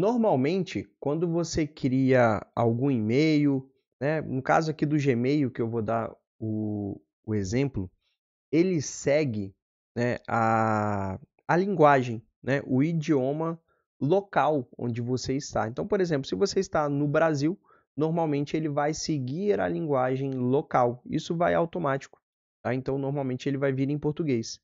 Normalmente, quando você cria algum e-mail, né, no caso aqui do Gmail, que eu vou dar o, o exemplo, ele segue né, a, a linguagem, né, o idioma local onde você está. Então, por exemplo, se você está no Brasil, normalmente ele vai seguir a linguagem local. Isso vai automático. Tá? Então, normalmente ele vai vir em português.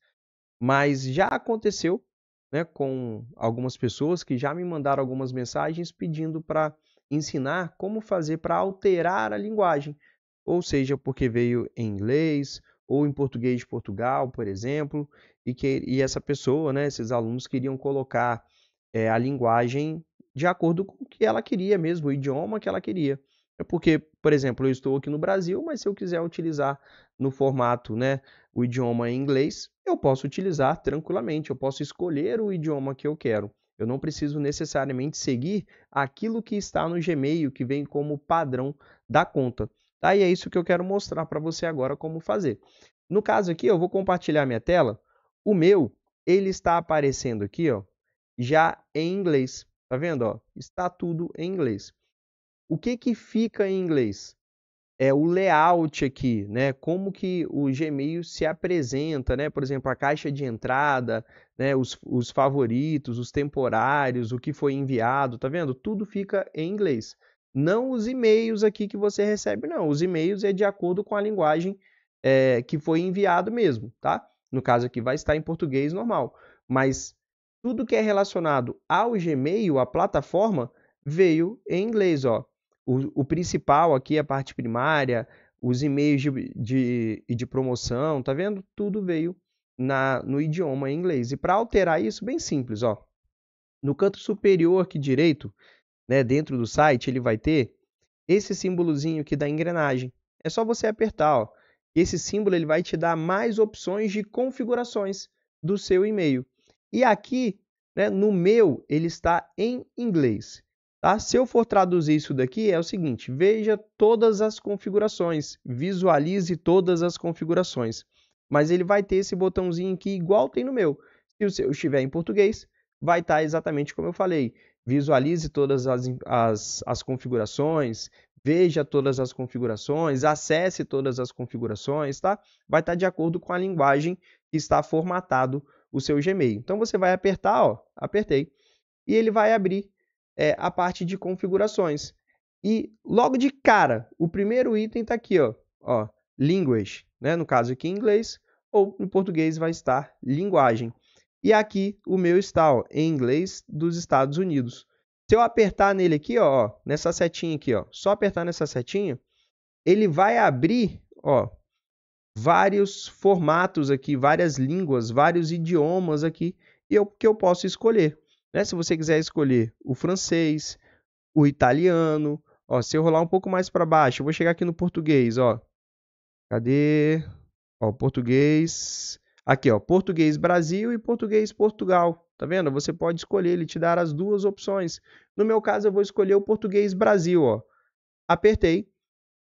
Mas já aconteceu né, com algumas pessoas que já me mandaram algumas mensagens pedindo para ensinar como fazer para alterar a linguagem, ou seja, porque veio em inglês ou em português de Portugal, por exemplo, e que e essa pessoa, né, esses alunos queriam colocar é, a linguagem de acordo com o que ela queria mesmo, o idioma que ela queria. É porque, por exemplo, eu estou aqui no Brasil, mas se eu quiser utilizar no formato, né, o idioma em inglês, eu posso utilizar tranquilamente, eu posso escolher o idioma que eu quero. Eu não preciso necessariamente seguir aquilo que está no Gmail, que vem como padrão da conta. Tá? E é isso que eu quero mostrar para você agora como fazer. No caso aqui, eu vou compartilhar minha tela. O meu, ele está aparecendo aqui, ó, já em inglês. Tá vendo, ó? Está tudo em inglês. O que que fica em inglês? É o layout aqui, né? Como que o Gmail se apresenta, né? Por exemplo, a caixa de entrada, né? Os, os favoritos, os temporários, o que foi enviado, tá vendo? Tudo fica em inglês. Não os e-mails aqui que você recebe, não. Os e-mails é de acordo com a linguagem é, que foi enviado mesmo, tá? No caso aqui vai estar em português normal, mas tudo que é relacionado ao Gmail, a plataforma, veio em inglês, ó. O, principal aqui, a parte primária, os e-mails de, de, de promoção, tá vendo? Tudo veio na, no idioma inglês. E para alterar isso, bem simples, ó. No canto superior aqui direito, né, dentro do site, ele vai ter esse símbolozinho aqui da engrenagem. É só você apertar, ó. Esse símbolo ele vai te dar mais opções de configurações do seu e-mail. E aqui, né, no meu, ele está em inglês. Tá? Se eu for traduzir isso daqui, é o seguinte: veja todas as configurações, visualize todas as configurações. Mas ele vai ter esse botãozinho aqui igual tem no meu. Se o seu estiver em português, vai estar tá exatamente como eu falei. Visualize todas as, as, as configurações, veja todas as configurações, acesse todas as configurações, tá? Vai estar tá de acordo com a linguagem que está formatado o seu Gmail. Então você vai apertar, ó, apertei, e ele vai abrir é, a parte de configurações. E logo de cara, o primeiro item está aqui, ó, ó, language, né? No caso aqui em inglês, ou no português vai estar linguagem. E aqui o meu está ó, em inglês dos Estados Unidos. Se eu apertar nele aqui, ó, nessa setinha aqui, ó, só apertar nessa setinha, ele vai abrir, ó, vários formatos aqui, várias línguas, vários idiomas aqui, e eu, que eu posso escolher. Né? Se você quiser escolher o francês, o italiano, ó, se eu rolar um pouco mais para baixo, eu vou chegar aqui no português, ó. Cadê? Ó, português. Aqui, ó, português Brasil e português Portugal. Tá vendo? Você pode escolher, ele te dar as duas opções. No meu caso, eu vou escolher o português Brasil, ó. Apertei.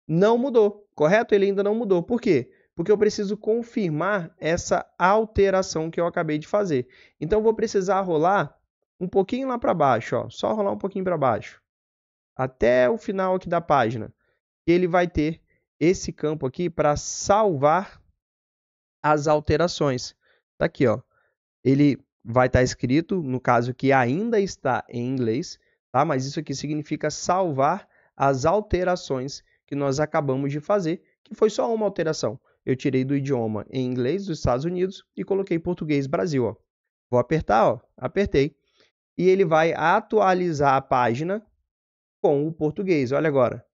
Não mudou, correto? Ele ainda não mudou. Por quê? Porque eu preciso confirmar essa alteração que eu acabei de fazer. Então, eu vou precisar rolar um pouquinho lá para baixo, ó, só rolar um pouquinho para baixo, até o final aqui da página, ele vai ter esse campo aqui para salvar as alterações. Tá aqui, ó. Ele vai estar tá escrito, no caso que ainda está em inglês, tá? Mas isso aqui significa salvar as alterações que nós acabamos de fazer, que foi só uma alteração. Eu tirei do idioma em inglês dos Estados Unidos e coloquei português Brasil, ó. Vou apertar, ó. Apertei e ele vai atualizar a página com o português. Olha agora.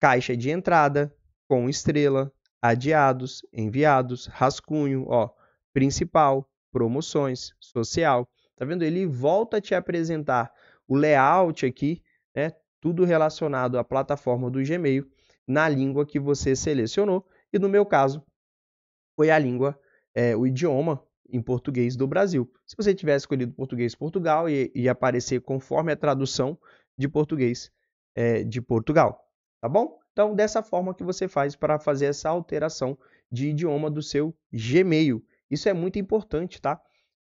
Caixa de entrada com estrela, adiados, enviados, rascunho, ó, principal, promoções, social. Tá vendo? Ele volta a te apresentar o layout aqui, né? Tudo relacionado à plataforma do Gmail na língua que você selecionou e no meu caso foi a língua, é, o idioma em português do Brasil. Se você tivesse escolhido português Portugal, e aparecer conforme a tradução de português é, de Portugal, tá bom? Então, dessa forma que você faz para fazer essa alteração de idioma do seu Gmail. Isso é muito importante, tá?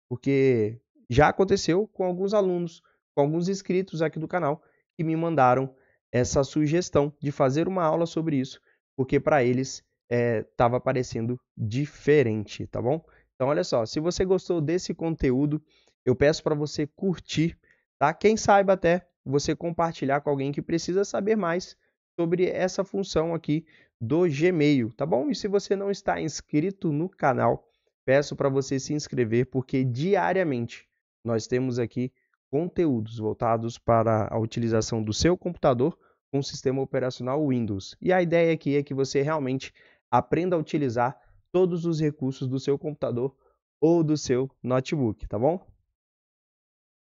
Porque já aconteceu com alguns alunos, com alguns inscritos aqui do canal, que me mandaram essa sugestão de fazer uma aula sobre isso, porque para eles estava eh, é, aparecendo diferente, tá bom? Então, olha só, se você gostou desse conteúdo, eu peço para você curtir, tá? Quem saiba até você compartilhar com alguém que precisa saber mais sobre essa função aqui do Gmail, tá bom? E se você não está inscrito no canal, peço para você se inscrever porque diariamente nós temos aqui conteúdos voltados para a utilização do seu computador com o sistema operacional Windows. E a ideia aqui é que você realmente aprenda a utilizar todos os recursos do seu computador ou do seu notebook, tá bom?